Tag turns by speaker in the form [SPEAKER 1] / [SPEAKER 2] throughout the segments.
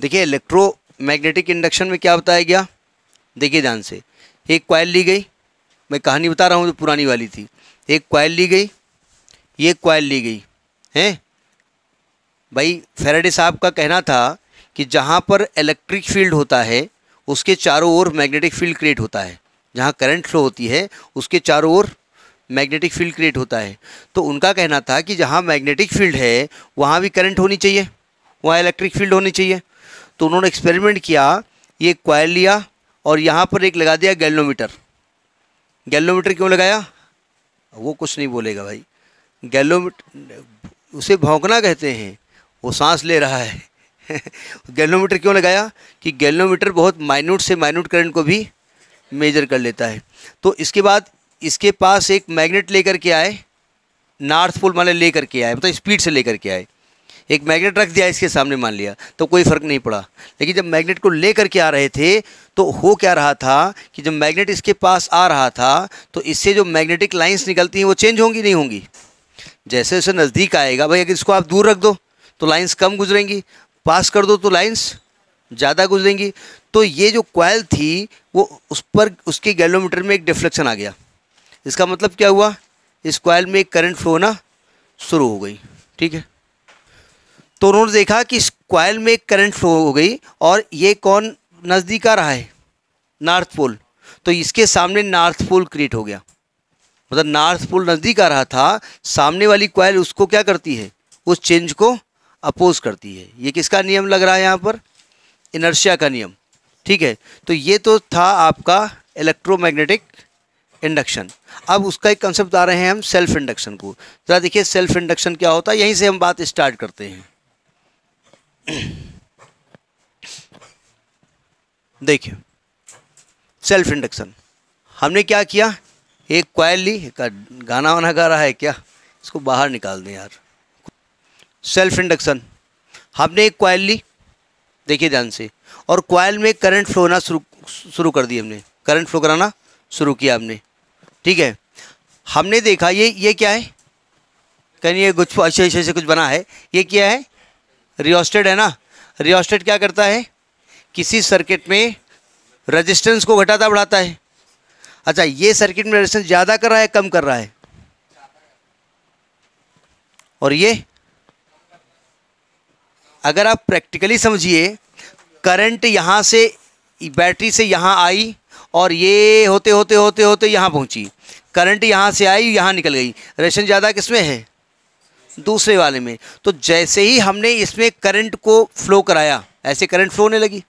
[SPEAKER 1] देखिए electro electromagnetic induction में क्या बताया गया देखिए ध्यान से एक क्वाइल ली गई मैं कहानी बता रहा हूँ जो पुरानी वाली थी एक क्वाइल ली गई ये क्वाइल ली गई हैं भाई फेराडे साहब का कहना था कि जहाँ पर इलेक्ट्रिक फील्ड होता है उसके चारों ओर मैग्नेटिक फील्ड क्रिएट होता है जहाँ करंट फ्लो होती है उसके चारों ओर मैग्नेटिक फील्ड क्रिएट होता है तो उनका कहना था कि जहाँ मैग्नेटिक फील्ड है वहाँ भी करंट होनी चाहिए वहाँ इलेक्ट्रिक फील्ड होनी चाहिए तो उन्होंने एक्सपेरिमेंट किया ये क्वायर लिया और यहाँ पर एक लगा दिया गैलोमीटर गैलोमीटर क्यों लगाया वो कुछ नहीं बोलेगा भाई गैलोमीटर उसे भौंकना कहते हैं वो सांस ले रहा है गैलोमीटर क्यों लगाया कि गैलोमीटर बहुत माइन्यूट से माइन्यूट करंट को भी मेजर कर लेता है तो इसके बाद इसके पास एक मैग्नेट लेकर के आए नॉर्थ पोल वाले लेकर के आए मतलब स्पीड से लेकर के आए एक मैग्नेट रख दिया इसके सामने मान लिया तो कोई फ़र्क नहीं पड़ा लेकिन जब मैग्नेट को ले करके आ रहे थे तो हो क्या रहा था कि जब मैग्नेट इसके पास आ रहा था तो इससे जो मैग्नेटिक लाइन्स निकलती हैं वो चेंज होंगी नहीं होंगी जैसे जैसे नज़दीक आएगा भाई अगर इसको आप दूर रख दो तो लाइन्स कम गुजरेंगी पास कर दो तो लाइन्स ज़्यादा गुजरेंगी तो ये जो क्वाइल थी वो उस पर उसके गैलोमीटर में एक डिफ्लेक्शन आ गया इसका मतलब क्या हुआ इस क्वाइल में एक करंट फ्लो होना शुरू हो गई ठीक है तो उन्होंने देखा कि इस में में करंट फ्लो हो गई और ये कौन नज़दीक आ रहा है नॉर्थ पोल तो इसके सामने नॉर्थ पोल क्रिएट हो गया मतलब नॉर्थ पोल नज़दीक आ रहा था सामने वाली क्वाइल उसको क्या करती है उस चेंज को अपोज करती है ये किसका नियम लग रहा है यहाँ पर इनर्शिया का नियम ठीक है तो ये तो था आपका इलेक्ट्रोमैग्नेटिक इंडक्शन अब उसका एक कंसेप्ट आ रहे हैं हम सेल्फ इंडक्शन को ज़रा देखिए सेल्फ इंडक्शन क्या होता है यहीं से हम बात स्टार्ट करते हैं देखिए सेल्फ इंडक्शन हमने क्या किया एक क्वाइल ली एक गाना वाना गा रहा है क्या इसको बाहर निकाल दें यार सेल्फ इंडक्शन हमने एक क्वाइल ली देखिए ध्यान से और क्वायल में करंट फ्लो होना शुरू शुरू कर दी हमने करंट फ्लो कराना शुरू किया हमने ठीक है हमने देखा ये ये क्या है कहीं ये कुछ अच्छे अच्छे से कुछ बना है ये क्या है रियोस्टेड है ना रियोस्टेड क्या करता है किसी सर्किट में रेजिस्टेंस को घटाता बढ़ाता है अच्छा ये सर्किट में रेजिस्टेंस ज़्यादा कर रहा है कम कर रहा है और ये अगर आप प्रैक्टिकली समझिए करंट यहाँ से बैटरी से यहाँ आई और ये होते होते होते होते यहाँ पहुँची करंट यहाँ से आई यहाँ निकल गई रेशन ज़्यादा किसमें है दूसरे वाले में तो जैसे ही हमने इसमें करंट को फ्लो कराया ऐसे करंट फ्लो होने लगी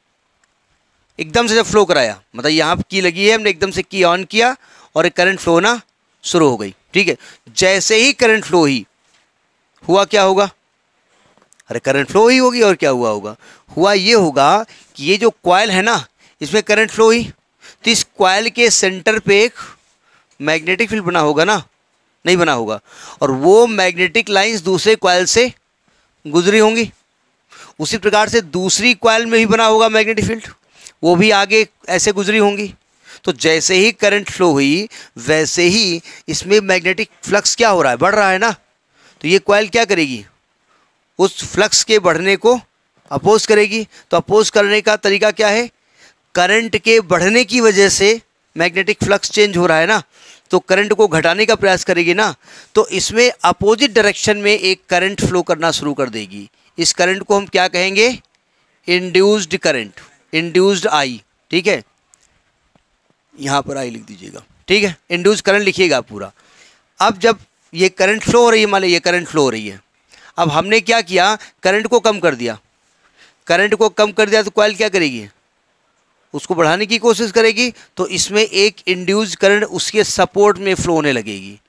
[SPEAKER 1] एकदम से जब फ्लो कराया मतलब यहाँ की लगी है हमने एकदम से की ऑन किया और करंट फ्लो होना शुरू हो गई ठीक है जैसे ही करंट फ्लो ही हुआ क्या होगा अरे करंट फ्लो ही होगी और क्या हुआ होगा हुआ ये होगा कि ये जो क्वाइल है ना इसमें करंट फ्लो ही तो इस क्वाइल के सेंटर पे एक मैग्नेटिक फील्ड बना होगा ना नहीं बना होगा और वो मैग्नेटिक लाइंस दूसरे क्वाइल से गुजरी होंगी उसी प्रकार से दूसरी क्वाइल में भी बना होगा मैग्नेटिक फील्ड वो भी आगे ऐसे गुजरी होंगी तो जैसे ही करंट फ्लो हुई वैसे ही इसमें मैग्नेटिक फ्लक्स क्या हो रहा है बढ़ रहा है ना तो ये क्वाइल क्या करेगी उस फ्लक्स के बढ़ने को अपोज करेगी तो अपोज करने का तरीका क्या है करंट के बढ़ने की वजह से मैग्नेटिक फ्लक्स चेंज हो रहा है ना तो करंट को घटाने का प्रयास करेगी ना तो इसमें अपोजिट डायरेक्शन में एक करंट फ्लो करना शुरू कर देगी इस करंट को हम क्या कहेंगे इंड्यूस्ड करंट इंड्यूस्ड आई ठीक है यहाँ पर आई लिख दीजिएगा ठीक है इंड्यूस करंट लिखिएगा पूरा अब जब ये करंट फ्लो हो रही है मान ये करंट फ्लो हो रही है अब हमने क्या किया करंट को कम कर दिया करंट को कम कर दिया तो कॉयल क्या करेगी उसको बढ़ाने की कोशिश करेगी तो इसमें एक इंड्यूज करंट उसके सपोर्ट में फ्लो होने लगेगी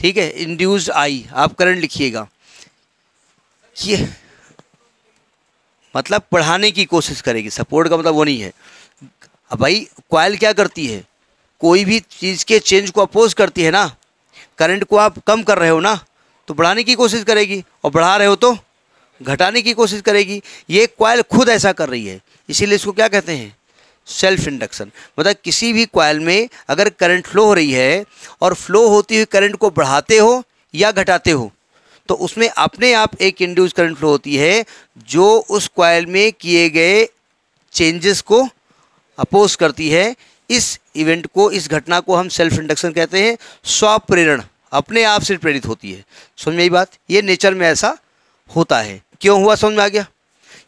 [SPEAKER 1] ठीक है इंड्यूज आई आप करंट लिखिएगा ये मतलब पढ़ाने की कोशिश करेगी सपोर्ट का मतलब वो नहीं है अब भाई क्वाइल क्या करती है कोई भी चीज़ के चेंज को अपोज करती है ना करंट को आप कम कर रहे हो ना तो बढ़ाने की कोशिश करेगी और बढ़ा रहे हो तो घटाने की कोशिश करेगी ये क्वाइल खुद ऐसा कर रही है इसीलिए इसको क्या कहते हैं सेल्फ इंडक्शन मतलब किसी भी क्वाइल में अगर करंट फ्लो हो रही है और फ्लो होती हुई करंट को बढ़ाते हो या घटाते हो तो उसमें अपने आप एक इंड्यूस करंट फ्लो होती है जो उस क्वाइल में किए गए चेंजेस को अपोज करती है इस इवेंट को इस घटना को हम सेल्फ इंडक्शन कहते हैं स्वप्रेरण अपने आप से प्रेरित होती है समझ में आई बात ये नेचर में ऐसा होता है क्यों हुआ समझ में आ गया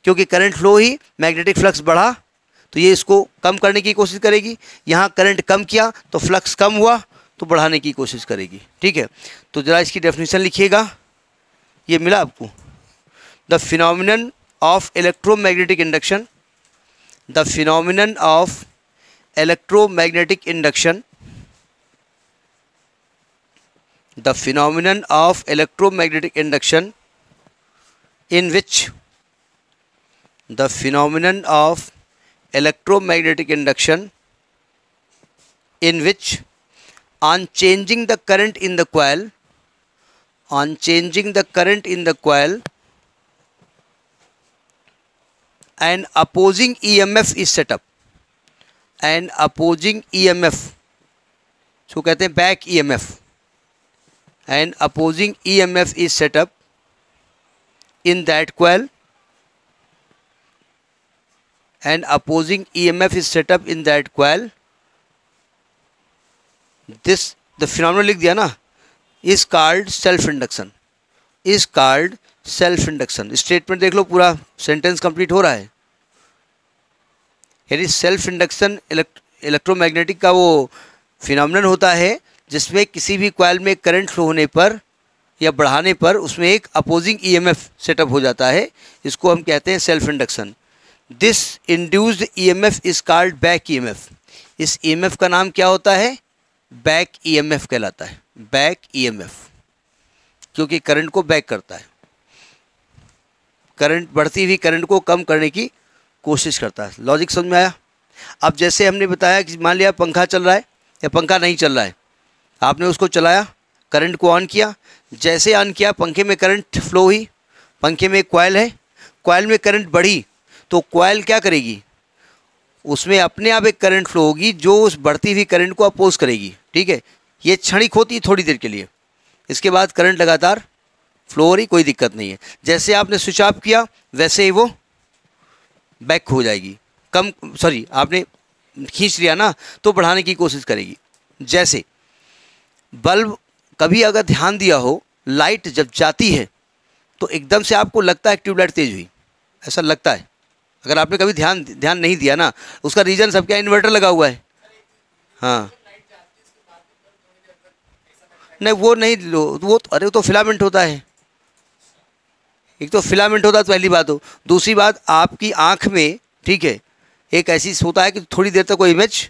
[SPEAKER 1] क्योंकि करंट फ्लो ही मैग्नेटिक फ्लक्स बढ़ा तो ये इसको कम करने की कोशिश करेगी यहाँ करंट कम किया तो फ्लक्स कम हुआ तो बढ़ाने की कोशिश करेगी ठीक है तो ज़रा इसकी डेफिनेशन लिखिएगा ये मिला आपको the phenomenon of electromagnetic induction the phenomenon of induction the the of electromagnetic induction in which the phenomenon of electromagnetic induction in which on changing the current in the coil on changing the current in the coil an opposing emf is set up an opposing emf so कहते हैं back emf an opposing emf is set up in that coil and opposing EMF is set up in that coil. This the phenomenon likh diya na is called self induction. Is called self induction. Statement dekh lo pura sentence complete हो रहा है यानी self induction electromagnetic का वो phenomenon होता है जिसमें किसी भी कॉयल में करंट फ्लो होने पर या बढ़ाने पर उसमें एक अपोजिंग ईएमएफ सेटअप हो जाता है इसको हम कहते हैं self induction this induced EMF is called back EMF इस ईएमएफ e का नाम क्या होता है बैक ईएमएफ e कहलाता है बैक ईएमएफ e क्योंकि करंट को बैक करता है करंट बढ़ती हुई करंट को कम करने की कोशिश करता है लॉजिक समझ में आया अब जैसे हमने बताया कि मान लिया पंखा चल रहा है या पंखा नहीं चल रहा है आपने उसको चलाया करंट को ऑन किया जैसे ऑन किया पंखे में करंट फ्लो हुई पंखे में एक क्वाइल है क्वाइल में करंट बढ़ी तो क्वाइल क्या करेगी उसमें अपने आप एक करंट फ्लो होगी जो उस बढ़ती हुई करंट को अपोज करेगी ठीक है ये क्षणिक होती है थोड़ी देर के लिए इसके बाद करंट लगातार फ्लो हो रही कोई दिक्कत नहीं है जैसे आपने स्विच ऑफ किया वैसे ही वो बैक हो जाएगी कम सॉरी आपने खींच लिया ना तो बढ़ाने की कोशिश करेगी जैसे बल्ब कभी अगर ध्यान दिया हो लाइट जब जाती है तो एकदम से आपको लगता है ट्यूबलाइट तेज़ हुई ऐसा लगता है अगर आपने कभी ध्यान ध्यान नहीं दिया ना उसका रीज़न सब क्या इन्वर्टर लगा हुआ है हाँ नहीं वो नहीं लो वो तो, अरे वो तो फिलामेंट होता है एक तो फिलामेंट होता है तो पहली बात हो दूसरी बात आपकी आँख में ठीक है एक ऐसी होता है कि थोड़ी देर तक वो इमेज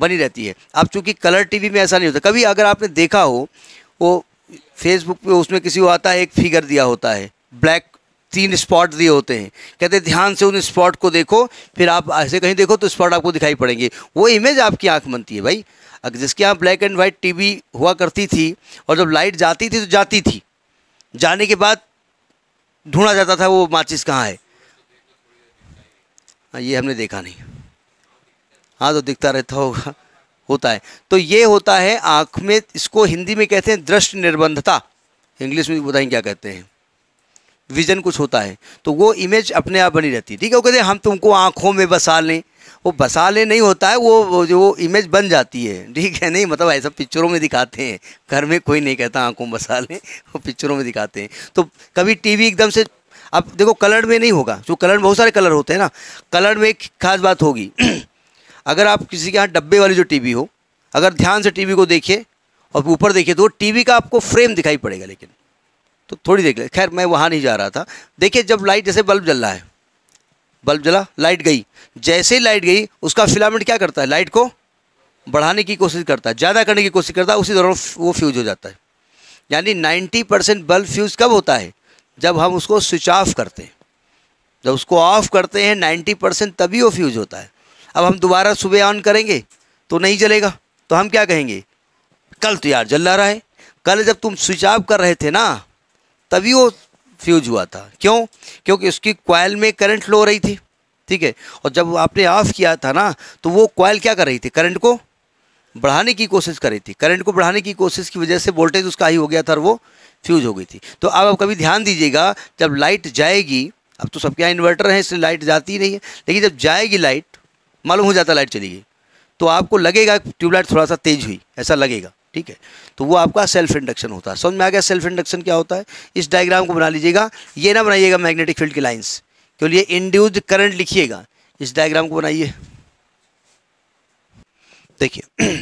[SPEAKER 1] बनी रहती है अब चूंकि कलर टीवी में ऐसा नहीं होता कभी अगर आपने देखा हो वो फेसबुक पे उसमें किसी को आता है एक फिगर दिया होता है ब्लैक तीन स्पॉट दिए होते हैं कहते ध्यान से उन स्पॉट को देखो फिर आप ऐसे कहीं देखो तो स्पॉट आपको दिखाई पड़ेंगे वो इमेज आपकी आँख बनती है भाई अगर जिसके यहाँ ब्लैक एंड वाइट टीवी हुआ करती थी और जब लाइट जाती थी तो जाती थी जाने के बाद ढूंढा जाता था वो माचिस कहाँ है हाँ ये हमने देखा नहीं हाँ तो दिखता रहता होगा होता है तो ये होता है आँख में इसको हिंदी में कहते हैं दृष्ट निर्बंधता इंग्लिश में बताएं क्या कहते हैं विज़न कुछ होता है तो वो इमेज अपने आप बनी रहती है ठीक है वो कहते हम तुमको आँखों में बसा लें वो बसा लें नहीं होता है वो, वो जो इमेज बन जाती है ठीक है नहीं मतलब ऐसा पिक्चरों में दिखाते हैं घर में कोई नहीं कहता आँखों में बसा लें वो पिक्चरों में दिखाते हैं तो कभी टी एकदम से अब देखो कलर में नहीं होगा जो कलर में बहुत सारे कलर होते हैं ना कलर में एक खास बात होगी अगर आप किसी के यहाँ डब्बे वाली जो टीवी हो अगर ध्यान से टीवी को देखिए और ऊपर देखिए तो टीवी का आपको फ्रेम दिखाई पड़ेगा लेकिन तो थोड़ी देर खैर मैं वहाँ नहीं जा रहा था देखिए जब लाइट जैसे बल्ब जल रहा है बल्ब जला लाइट गई जैसे ही लाइट गई उसका फिलामेंट क्या करता है लाइट को बढ़ाने की कोशिश करता है ज़्यादा करने की कोशिश करता है उसी दौरान वो फ्यूज हो जाता है यानी 90 परसेंट बल्ब फ्यूज कब होता है जब हम उसको स्विच ऑफ करते हैं जब उसको ऑफ करते हैं 90 परसेंट तभी वो फ्यूज होता है अब हम दोबारा सुबह ऑन करेंगे तो नहीं जलेगा तो हम क्या कहेंगे कल तो यार जल रहा है कल जब तुम स्विच ऑफ कर रहे थे ना तभी वो फ्यूज हुआ था क्यों क्योंकि उसकी क्वाइल में करंट लो रही थी ठीक है और जब आपने ऑफ किया था ना तो वो क्वाइल क्या कर रही थी करंट को बढ़ाने की कोशिश कर रही थी करंट को बढ़ाने की कोशिश की वजह से वोल्टेज उसका ही हो गया था और वो फ्यूज हो गई थी तो अब आप कभी ध्यान दीजिएगा जब लाइट जाएगी अब तो सबके यहाँ इन्वर्टर है इसलिए लाइट जाती ही नहीं है लेकिन जब जाएगी लाइट मालूम हो जाता लाइट चली गई तो आपको लगेगा ट्यूबलाइट थोड़ा सा तेज हुई ऐसा लगेगा ठीक है तो वो आपका सेल्फ इंडक्शन होता है समझ में आ गया सेल्फ इंडक्शन क्या होता है इस डायग्राम को बना लीजिएगा ये ना बनाइएगा मैग्नेटिक फील्ड की लाइन्स के लिए इंड्यूज करंट लिखिएगा इस डायग्राम को बनाइए देखिए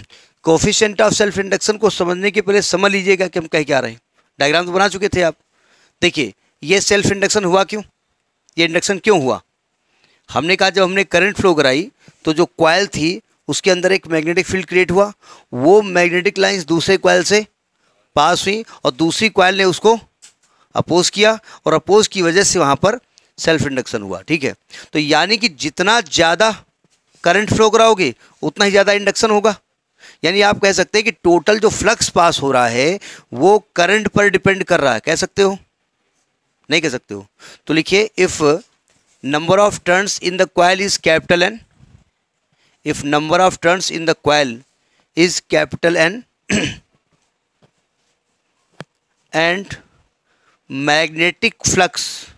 [SPEAKER 1] कोफिशेंट ऑफ सेल्फ इंडक्शन को समझने के पहले समझ लीजिएगा कि हम कह क्या रहे हैं डायग्राम तो बना चुके थे आप देखिए ये सेल्फ इंडक्शन हुआ क्यों ये इंडक्शन क्यों हुआ हमने कहा जब हमने करंट फ्लो कराई तो जो क्वाइल थी उसके अंदर एक मैग्नेटिक फील्ड क्रिएट हुआ वो मैग्नेटिक लाइंस दूसरे क्वाइल से पास हुई और दूसरी क्वाइल ने उसको अपोज किया और अपोज की वजह से वहाँ पर सेल्फ इंडक्शन हुआ ठीक है तो यानी कि जितना ज़्यादा करंट फ्लो कराओगे उतना ही ज़्यादा इंडक्शन होगा यानी आप कह सकते हैं कि टोटल जो फ्लक्स पास हो रहा है वो करंट पर डिपेंड कर रहा है कह सकते हो नहीं कह सकते हो तो लिखिए if number of turns in the coil is capital and if number of turns in the coil is capital N and magnetic flux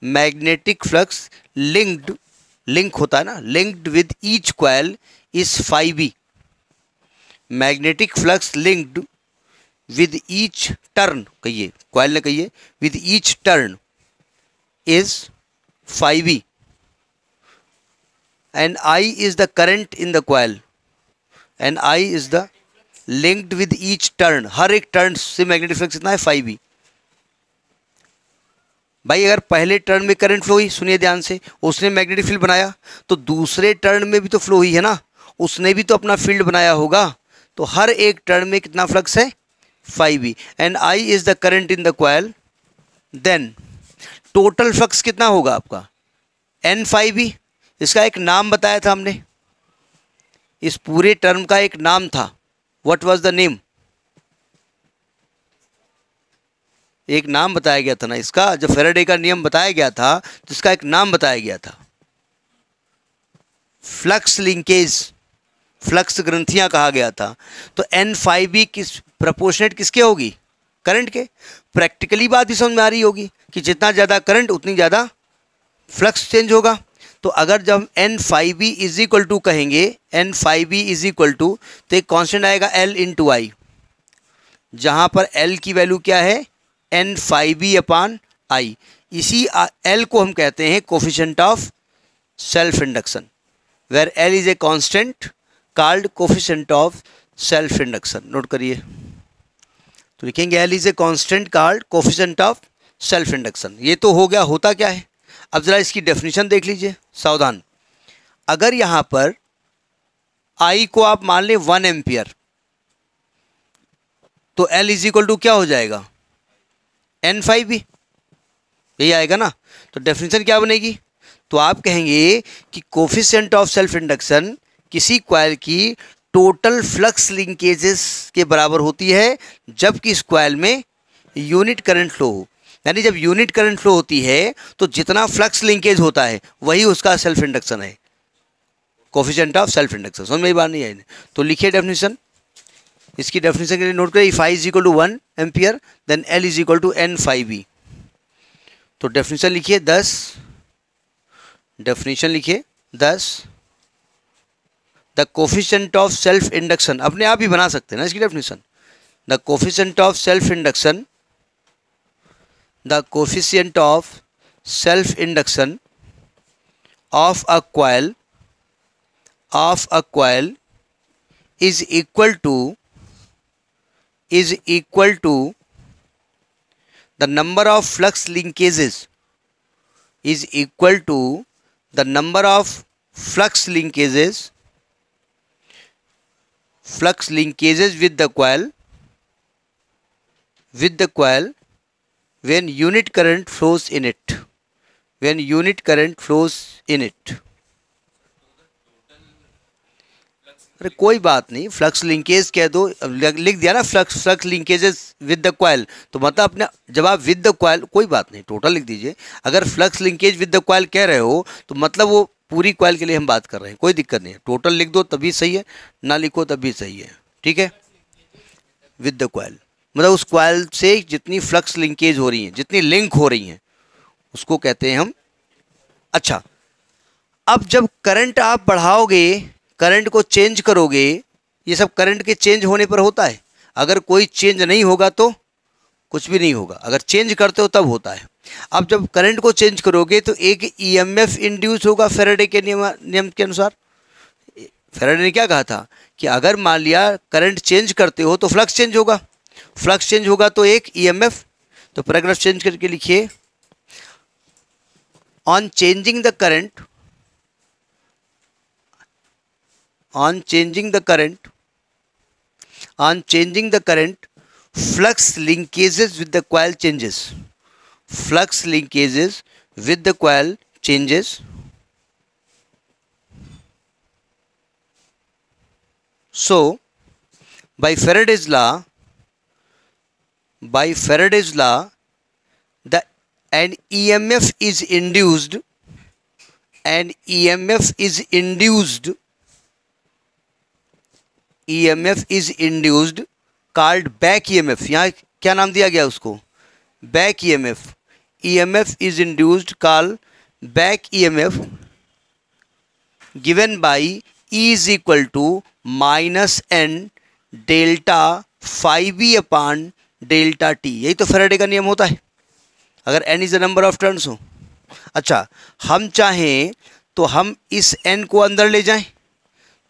[SPEAKER 1] magnetic flux linked link होता है ना linked with each coil is phi B magnetic flux linked with each turn कहिए coil ने कहिए with each turn is phi B and I is the current in the coil and I is the linked with each turn हर एक टर्न से magnetic flux इतना है phi ई भाई अगर पहले टर्न में करंट फ्लो हुई सुनिए ध्यान से उसने मैग्नेटिक फील्ड बनाया तो दूसरे टर्न में भी तो फ्लो हुई है ना उसने भी तो अपना फील्ड बनाया होगा तो हर एक टर्न में कितना फ्लक्स है phi E and I is the current in the coil then total flux कितना होगा आपका एन फाइव ई इसका एक नाम बताया था हमने इस पूरे टर्म का एक नाम था व्हाट वाज द नेम एक नाम बताया गया था ना इसका जो फेराडे का नियम बताया गया था तो इसका एक नाम बताया गया था फ्लक्स लिंकेज फ्लक्स ग्रंथियां कहा गया था तो एन फाइव बी किस प्रपोर्शनेट किसके होगी करंट के प्रैक्टिकली बात भी समझ में आ रही होगी कि जितना ज़्यादा करंट उतनी ज़्यादा फ्लक्स चेंज होगा तो अगर जब N phi B is equal to कहेंगे N phi B is equal to तो एक कॉन्स्टेंट आएगा एल इन टू आई जहाँ पर एल की वैल्यू क्या है N phi B upon I इसी एल को हम कहते हैं coefficient of self induction where L is a constant called coefficient of self induction note करिए तो लिखेंगे L is a constant called coefficient of self induction ये तो हो गया होता क्या है अब ज़रा इसकी डेफिनेशन देख लीजिए सावधान अगर यहाँ पर आई को आप मान लें वन एम्पियर तो एल इज इक्वल टू क्या हो जाएगा एन फाइव भी यही आएगा ना तो डेफिनेशन क्या बनेगी तो आप कहेंगे कि कोफिशेंट ऑफ सेल्फ इंडक्शन किसी क्वाइल की टोटल फ्लक्स लिंकेजेस के बराबर होती है जबकि इस क्वाइल में यूनिट करंट फ्लो हो यानी जब यूनिट करंट फ्लो होती है तो जितना फ्लक्स लिंकेज होता है वही उसका सेल्फ इंडक्शन है कोफिशेंट ऑफ सेल्फ इंडक्शन समझ में बात नहीं आई तो लिखिए डेफिनेशन इसकी डेफिनेशन के लिए नोट करें phi is equal to one ampere then L is equal to N phi E तो डेफिनेशन लिखिए दस डेफिनेशन लिखिए thus the coefficient of self induction अपने आप ही बना सकते हैं ना इसकी definition the coefficient of self induction the coefficient of self-induction of a coil of a coil is equal to is equal to the number of flux linkages is equal to the number of flux linkages flux linkages with the coil with the coil when unit current flows in it when unit current flows in it अरे कोई बात नहीं flux linkage कह दो लिख दिया ना flux flux linkages with the coil तो मतलब अपने जब आप विद द क्वाइल कोई बात नहीं टोटल लिख दीजिए अगर flux linkage with the coil कह रहे हो तो मतलब वो पूरी क्वाइल के लिए हम बात कर रहे हैं कोई दिक्कत नहीं है टोटल लिख दो तभी सही है ना लिखो तभी सही है ठीक है विद द क्वाइल मतलब उस क्वाइल से जितनी फ्लक्स लिंकेज हो रही हैं जितनी लिंक हो रही हैं उसको कहते हैं हम अच्छा अब जब करंट आप बढ़ाओगे करंट को चेंज करोगे ये सब करंट के चेंज होने पर होता है अगर कोई चेंज नहीं होगा तो कुछ भी नहीं होगा अगर चेंज करते हो तब होता है अब जब करंट को चेंज करोगे तो एक ईएमएफ e इंड्यूस होगा फेराडे के नियम नियम के अनुसार फेराडे ने क्या कहा था कि अगर मान लिया करंट चेंज करते हो तो फ्लक्स चेंज होगा फ्लक्स चेंज होगा तो एक ईएमएफ e तो पैराग्राफ चेंज करके लिखिए on changing the current on changing the current on changing the current flux linkages with the coil changes flux linkages with the coil changes so by Faraday's law by Faraday's law the an EMF is induced an EMF is induced EMF is induced called back EMF yahan kya naam diya gaya usko back EMF EMF is induced called back EMF given by E is equal to minus n delta phi b upon delta T यही तो Faraday का नियम होता है अगर N is the number of turns हो अच्छा हम चाहें तो हम इस एन को अंदर ले जाएं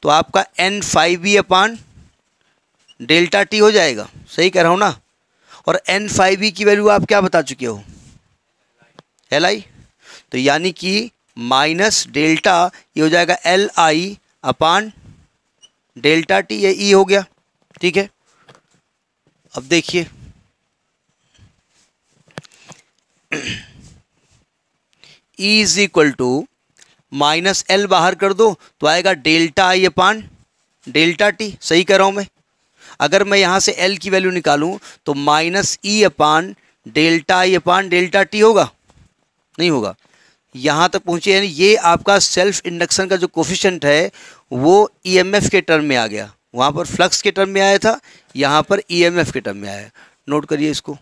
[SPEAKER 1] तो आपका N phi E upon delta T हो जाएगा सही कह रहा हूँ ना और एन फाइव बी की वैल्यू आप क्या बता चुके हो एल आई तो यानी कि माइनस डेल्टा ये हो जाएगा L I upon delta T ये ई e हो गया ठीक है अब देखिए is equal to minus L बाहर कर दो तो आएगा delta I upon delta T सही कह रहा हूं मैं अगर मैं यहां से एल की वैल्यू निकालू तो minus E e upon delta I upon delta T होगा नहीं होगा यहां तक पहुंचे यानी ये आपका सेल्फ इंडक्शन का जो कोफिशेंट है वो ईएमएफ e के टर्म में आ गया वहाँ पर फ्लक्स के टर्म में आया था यहाँ पर ईएमएफ e के टर्म में आया नोट करिए इसको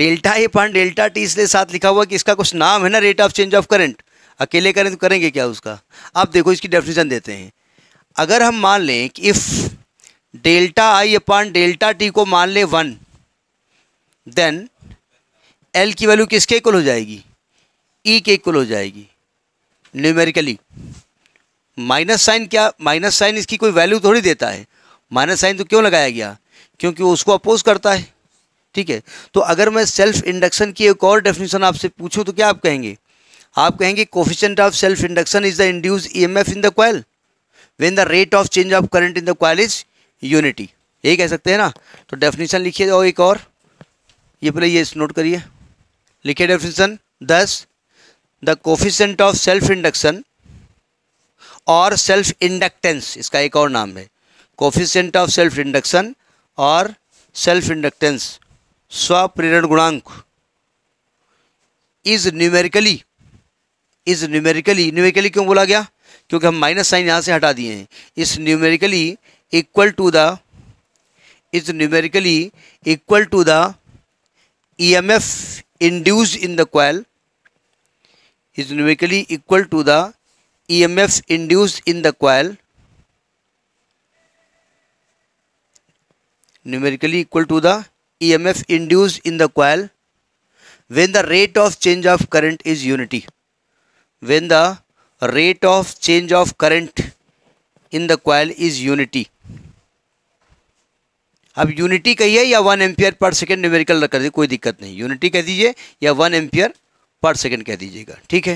[SPEAKER 1] डेल्टा ए पान डेल्टा टी इसलिए साथ लिखा हुआ कि इसका कुछ नाम है ना rate of change of current अकेले करें तो करेंगे क्या उसका आप देखो इसकी डेफिनेशन देते हैं अगर हम मान लें कि if delta I upon delta T को मान लें वन देन एल की वैल्यू किसके इक्वल हो जाएगी ई e के इक्वल हो जाएगी न्यूमेरिकली माइनस साइन क्या माइनस साइन इसकी कोई वैल्यू थोड़ी देता है माइनस साइन तो क्यों लगाया गया क्योंकि वो उसको अपोज करता है ठीक है तो अगर मैं सेल्फ इंडक्शन की एक और डेफिनेशन आपसे पूछूं तो क्या आप कहेंगे आप कहेंगे coefficient of self induction is the induce EMF in the coil when the rate of change of current in the coil is unity यही कह सकते हैं ना तो डेफिनेशन लिखिए और एक और ये पहले ये नोट करिए लिखिए definition thus the coefficient of self induction और सेल्फ इंडक्टेंस इसका एक और नाम है कोफिशेंट ऑफ सेल्फ इंडक्शन और सेल्फ इंडक्टेंस स्वप्रेरण गुणांक is numerically is numerically numerically क्यों बोला गया क्योंकि हम माइनस साइन यहाँ से हटा दिए हैं is numerically equal to the is numerically equal to the E M F induced in the coil is numerically equal to the emfs induced in the coil numerically equal to the emf induced in the coil when the rate of change of current is unity when the rate of change of current in the coil is unity अब unity कहिए या one ampere per second numerical कर दीजिए कोई दिक्कत नहीं unity कह दीजिए या वन एम्पियर पर सेकेंड कह दीजिएगा ठीक है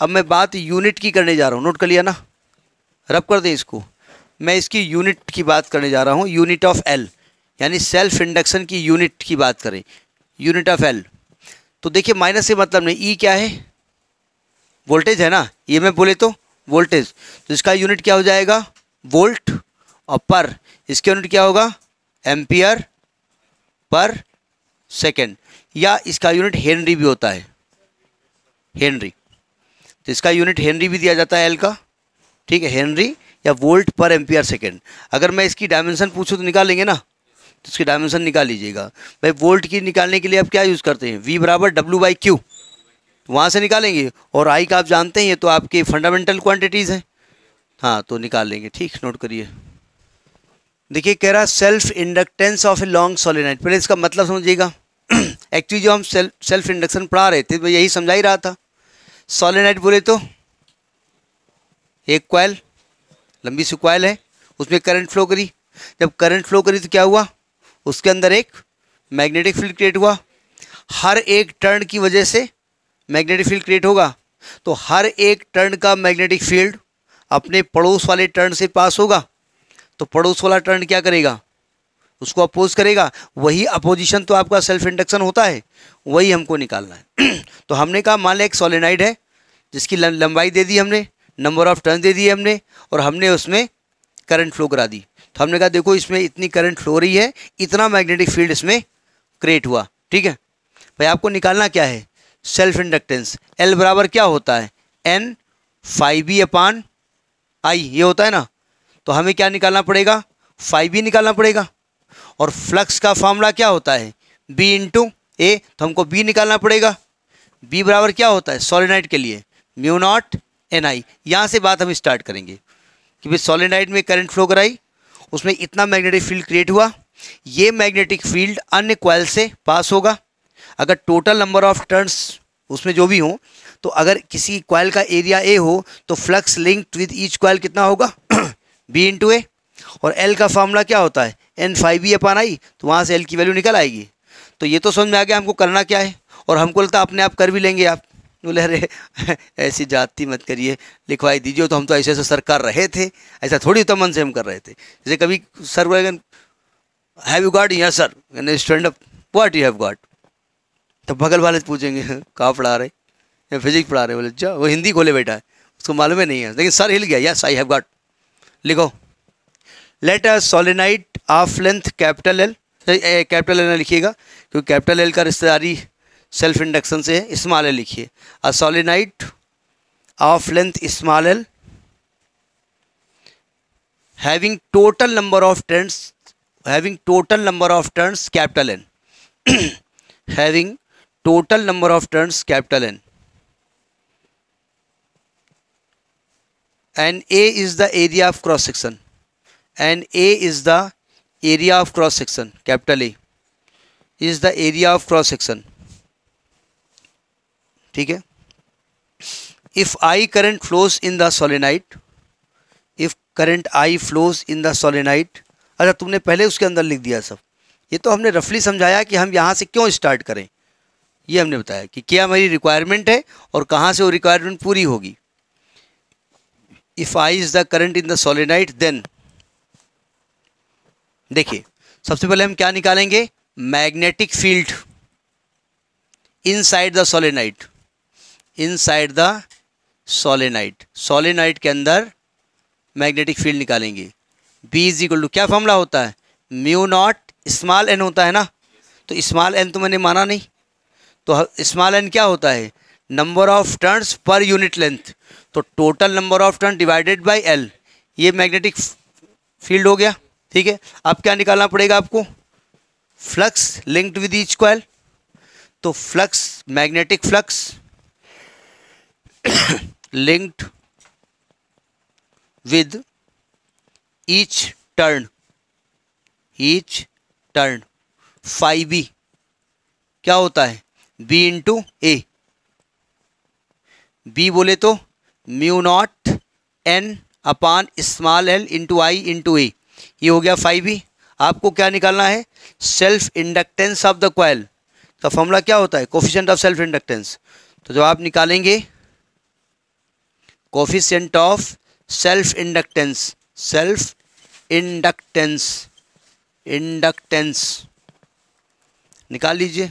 [SPEAKER 1] अब मैं बात यूनिट की करने जा रहा हूँ नोट कर लिया ना रब कर दें इसको मैं इसकी यूनिट की बात करने जा रहा हूँ यूनिट ऑफ एल यानी सेल्फ इंडक्शन की यूनिट की बात करें यूनिट ऑफ एल तो देखिए माइनस से मतलब नहीं ई e क्या है वोल्टेज है ना ये e मैं बोले तो वोल्टेज तो इसका यूनिट क्या हो जाएगा वोल्ट और पर इसके यूनिट क्या होगा एम्पियर पर सेकेंड या इसका यूनिट हेनरी भी होता है हेनरी तो इसका यूनिट हेनरी भी दिया जाता है एल का ठीक है हेनरी या वोल्ट पर एम्पियर सेकेंड अगर मैं इसकी डायमेंशन पूछूँ तो निकालेंगे ना तो इसकी डायमेंशन निकाल लीजिएगा भाई वोल्ट की निकालने के लिए आप क्या यूज़ करते हैं वी बराबर डब्ल्यू बाई क्यू वहाँ से निकालेंगे और आई का आप जानते हैं तो आपके फंडामेंटल क्वान्टिटीज़ हैं हाँ तो निकाल लेंगे ठीक नोट करिए देखिए कह रहा self inductance of a long solenoid पहले इसका मतलब समझिएगा एक्चुअली जो हम सेल्फ सेल्फ इंडक्शन पढ़ा रहे थे तो यही समझा ही रहा था सोलेनाइट बोले तो एक क्वाइल लंबी सी क्वाइल है उसमें करंट फ्लो करी जब करंट फ्लो करी तो क्या हुआ उसके अंदर एक मैग्नेटिक फील्ड क्रिएट हुआ हर एक टर्न की वजह से मैग्नेटिक फील्ड क्रिएट होगा तो हर एक टर्न का मैग्नेटिक फील्ड अपने पड़ोस वाले टर्न से पास होगा तो पड़ोस वाला टर्न क्या करेगा उसको अपोज करेगा वही अपोजिशन तो आपका सेल्फ इंडक्शन होता है वही हमको निकालना है तो हमने कहा मान लिया एक सोलेनाइड है जिसकी लंबाई दे दी हमने नंबर ऑफ टर्न दे दिए हमने और हमने उसमें करंट फ्लो करा दी तो हमने कहा देखो इसमें इतनी करंट फ्लो रही है इतना मैग्नेटिक फील्ड इसमें क्रिएट हुआ ठीक है भाई आपको निकालना क्या है सेल्फ इंडक्टेंस एल बराबर क्या होता है N phi B upon I ये होता है ना तो हमें क्या निकालना पड़ेगा फाइव बी निकालना पड़ेगा और फ्लक्स का फॉर्मूला क्या होता है बी इंटू ए तो हमको बी निकालना पड़ेगा बी बराबर क्या होता है सॉलिनाइट के लिए म्यू नॉट एन आई यहाँ से बात हम स्टार्ट करेंगे कि भाई सॉलिनाइट में करंट फ्लो कराई उसमें इतना मैग्नेटिक फील्ड क्रिएट हुआ ये मैग्नेटिक फील्ड अन्य क्वाइल से पास होगा अगर टोटल नंबर ऑफ टर्न्स उसमें जो भी हो तो अगर किसी क्वाइल का एरिया ए हो तो flux link with each coil कितना होगा बी इंटू ए और एल का फार्मूला क्या होता है N phi E upon I तो वहाँ से एल की वैल्यू निकल आएगी तो ये तो समझ में आ गया हमको करना क्या है और हमको लगता अपने आप कर भी लेंगे आप बोले अरे ऐसी जाति मत करिए लिखवाई दीजिए तो हम तो ऐसे ऐसे सर कर रहे थे ऐसा थोड़ी तो मन से हम कर रहे थे जैसे कभी सर बोलेगन हैव यू गॉट यहाँ sir stand up what you have got तब बगल वाले पूछेंगे कहाँ पढ़ा रहे या फिजिक्स पढ़ा रहे बोले जा वो हिंदी खोले बैठा है उसको मालूम ही नहीं है लेकिन सर हिल गया यस आई हैव गॉट लिखो let a solenoid of length capital L capital L लिखिएगा क्योंकि कैपिटल एल का रिश्तेदारी सेल्फ इंडक्शन से है स्मॉल एल लिखिए a solenoid of length small L having total number of turns having total number of turns capital N having total number of turns capital N and A is the area of cross section and A is the area of cross section capital A is the area of cross section ठीक है if I current flows in the solenoid if current I flows in the solenoid अच्छा तुमने पहले उसके अंदर लिख दिया सब ये तो हमने रफली समझाया कि हम यहाँ से क्यों स्टार्ट करें ये हमने बताया कि क्या मेरी रिक्वायरमेंट है और कहाँ से वो रिक्वायरमेंट पूरी होगी if I is the current in the solenoid then देखिए सबसे पहले हम क्या निकालेंगे magnetic field inside the solenoid inside the solenoid solenoid के अंदर मैग्नेटिक फील्ड निकालेंगे बी इज इक्वल टू क्या फॉर्मला होता है म्यू नॉट स्मॉल एन होता है ना तो स्मॉल एन तो मैंने माना नहीं तो स्मॉल एन क्या होता है number of turns per unit length तो total number of turn divided by L ये मैग्नेटिक फील्ड हो गया ठीक है अब क्या निकालना पड़ेगा आपको flux linked with each coil तो flux magnetic flux linked with each turn each turn phi B क्या होता है बी इंटू ए बी बोले तो mu naught N upon small L into I into A ये हो गया फाइव ई e. आपको क्या निकालना है self inductance of the coil का फॉर्मूला क्या होता है कोफिशेंट ऑफ सेल्फ इंडक्टेंस तो जब आप निकालेंगे coefficient of self inductance self inductance inductance निकाल लीजिए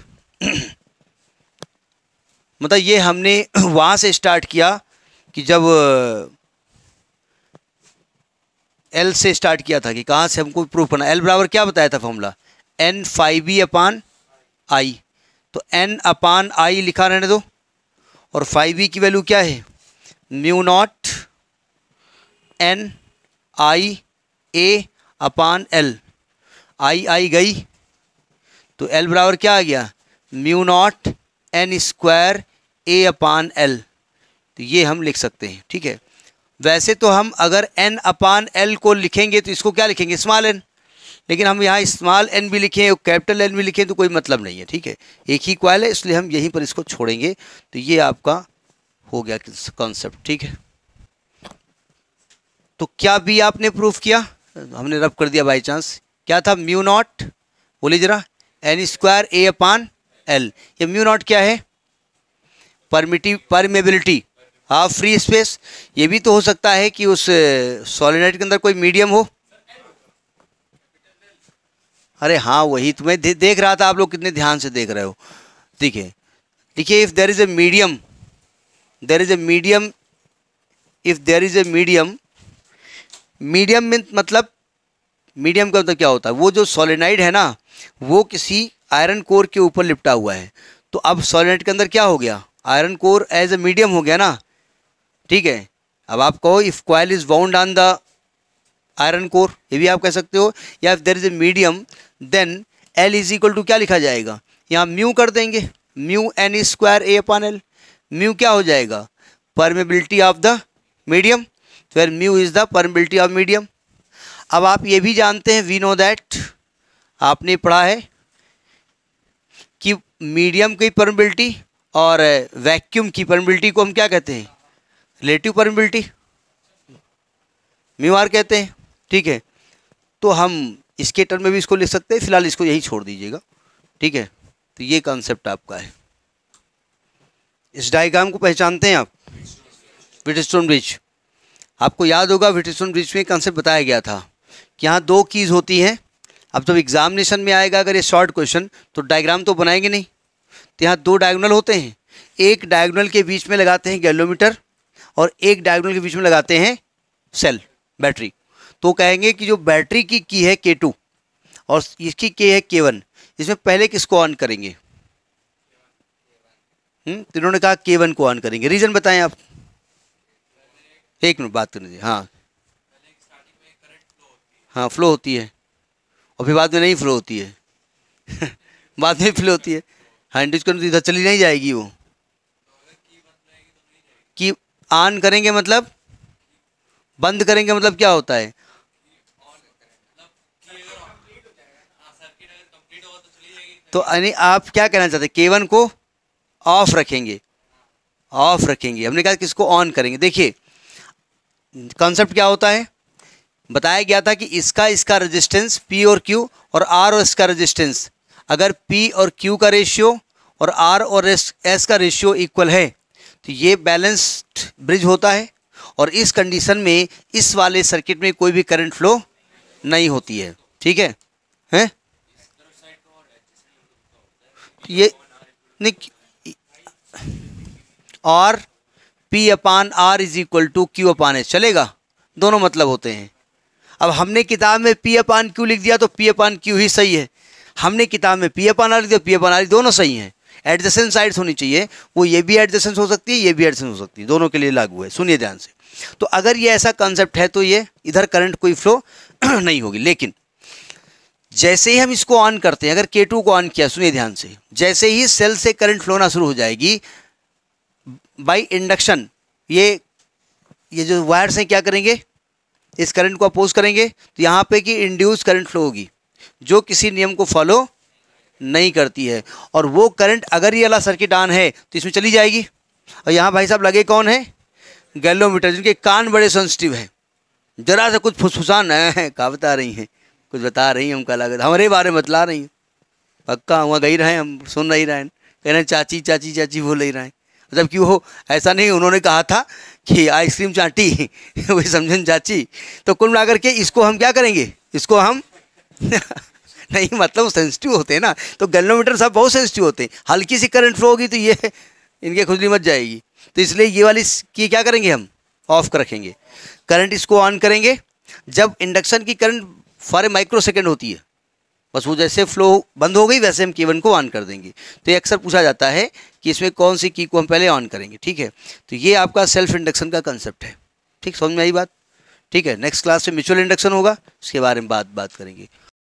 [SPEAKER 1] मतलब ये हमने वहाँ से स्टार्ट किया कि जब एल से स्टार्ट किया था कि कहाँ से हमको प्रूफ करना एल बराबर क्या बताया था formula N phi E upon I तो एन अपान आई लिखा रहने दो और फाइव ई e की वैल्यू क्या है mu naught N I A upon L I आई गई तो एल बराबर क्या आ गया mu naught N square A upon L तो ये हम लिख सकते हैं ठीक है वैसे तो हम अगर एन अपान एल को लिखेंगे तो इसको क्या लिखेंगे स्मॉल एन लेकिन हम यहाँ स्मॉल एन भी लिखें और कैपिटल एन भी लिखें तो कोई मतलब नहीं है ठीक है एक ही क्वाइल है इसलिए हम यहीं पर इसको छोड़ेंगे तो ये आपका हो गया कॉन्सेप्ट ठीक है तो क्या भी आपने प्रूफ किया हमने रब कर दिया बाई चांस क्या था म्यू नॉट बोले जरा N square A upon L ये म्यू नॉट क्या है permittive permeability of free space ये भी तो हो सकता है कि उस सॉलिनाइट के अंदर कोई मीडियम हो अरे हाँ वही तो मैं दे, देख रहा था आप लोग कितने ध्यान से देख रहे हो ठीक है देखिए if there is a medium there is a medium if there is a medium medium में मतलब मीडियम का मतलब क्या होता है वो जो सोलेनाइड है ना वो किसी आयरन कोर के ऊपर लिपटा हुआ है तो अब सोलेनाइड के अंदर क्या हो गया iron core as a medium हो गया ना ठीक है अब आप कहो if coil is bound on the iron core ये भी आप कह सकते हो या if there is a medium then L is equal to क्या लिखा जाएगा यहाँ म्यू कर देंगे mu N square A upon L mu क्या हो जाएगा परमेबिलिटी ऑफ द मीडियम फिर mu is the permeability of medium अब आप ये भी जानते हैं वी नो दैट आपने पढ़ा है कि मीडियम की परमेबिलिटी और वैक्यूम की परमेबिलिटी को हम क्या कहते हैं रिलेटिव परमिबिलिटी मीवार कहते हैं ठीक है तो हम इसके टर्म में भी इसको लिख सकते हैं फिलहाल इसको यही छोड़ दीजिएगा ठीक है तो ये कॉन्सेप्ट आपका है इस डायग्राम को पहचानते हैं आप विटिस्टोन ब्रिज आपको याद होगा विटिस्टोन ब्रिज में कॉन्सेप्ट बताया गया था कि यहाँ दो कीज़ होती हैं अब जब एग्जामिनेशन में आएगा अगर ये शॉर्ट क्वेश्चन तो डायग्राम तो बनाएंगे नहीं तो यहाँ दो डायगोनल होते हैं एक डायगोनल के बीच में लगाते हैं गैलोमीटर और एक डायगोनल के बीच में लगाते हैं सेल बैटरी तो कहेंगे कि जो बैटरी की की है के टू और इसकी के है के वन इसमें पहले किसको ऑन करेंगे हम्म, तो इन्होंने कहा के वन को ऑन करेंगे रीज़न बताएं आप एक मिनट बात करने दीजिए हाँ हाँ फ्लो होती है और फिर बाद में नहीं फ्लो होती है बाद में फ्लो होती है इंडिज करने तो इधर चली नहीं जाएगी वो की ऑन करेंगे मतलब बंद करेंगे मतलब क्या होता है तो यानी आप क्या कहना चाहते हैं के वन को ऑफ रखेंगे ऑफ रखेंगे हमने कहा किसको ऑन करेंगे देखिए कॉन्सेप्ट क्या होता है बताया गया था कि इसका इसका रेजिस्टेंस पी और क्यू और आर और इसका रेजिस्टेंस अगर पी और क्यू का रेशियो और आर और एस का रेशियो इक्वल है तो ये बैलेंस्ड ब्रिज होता है और इस कंडीशन में इस वाले सर्किट में कोई भी करंट फ्लो नहीं होती है ठीक है हैं ये नहीं और P upon R is equal to Q upon H चलेगा दोनों मतलब होते हैं अब हमने किताब में पी अपान क्यू लिख दिया तो पी अपान क्यू ही सही है हमने किताब में पी अपान आर लिख दिया पी अपान आर दोनों सही हैं एडजेसेंट साइड्स होनी चाहिए वो ये भी एडजेसेंस हो सकती है ये भी एडजेसेंस हो सकती है दोनों के लिए लागू है सुनिए ध्यान से तो अगर ये ऐसा कॉन्सेप्ट है तो ये इधर करंट कोई फ्लो नहीं होगी लेकिन जैसे ही हम इसको ऑन करते हैं अगर के को ऑन किया सुनिए ध्यान से जैसे ही सेल से करंट फ्लो होना शुरू हो जाएगी बाई इंडक्शन ये ये जो वायर्स हैं क्या करेंगे इस करंट को अपोज करेंगे तो यहाँ पे कि इंड्यूस करंट फ्लो होगी जो किसी नियम को फॉलो नहीं करती है और वो करंट अगर ये वाला सर्किट ऑन है तो इसमें चली जाएगी और यहाँ भाई साहब लगे कौन है गैलोमीटर जिनके कान बड़े सेंसिटिव हैं जरा सा कुछ फुसफुसान है कहा बता रही हैं कुछ बता रही हैं उनका लगा हमारे बारे में बतला रही हैं पक्का वहाँ गई रहे हम सुन नहीं रहे कह रहे चाची चाची चाची बोल नहीं रहे हैं जबकि मतलब वो ऐसा नहीं उन्होंने कहा था कि आइसक्रीम चाटी वही समझन चाची तो कुल मिलाकर के इसको हम क्या करेंगे इसको हम नहीं मतलब सेंसिटिव होते हैं ना तो गैलोमीटर साहब बहुत सेंसिटिव होते हैं हल्की सी करंट फ्लो होगी तो ये इनके खुजली मच जाएगी तो इसलिए ये वाली की क्या करेंगे हम ऑफ कर रखेंगे करंट इसको ऑन करेंगे जब इंडक्शन की current for a microsecond होती है बस वो जैसे फ्लो बंद हो गई वैसे हम केवन को ऑन कर देंगे तो ये अक्सर पूछा जाता है कि इसमें कौन सी की को हम पहले ऑन करेंगे ठीक है तो ये आपका सेल्फ इंडक्शन का कंसेप्ट है ठीक समझ में आई बात ठीक है नेक्स्ट क्लास में म्यूचुअल इंडक्शन होगा उसके बारे में बात बात करेंगे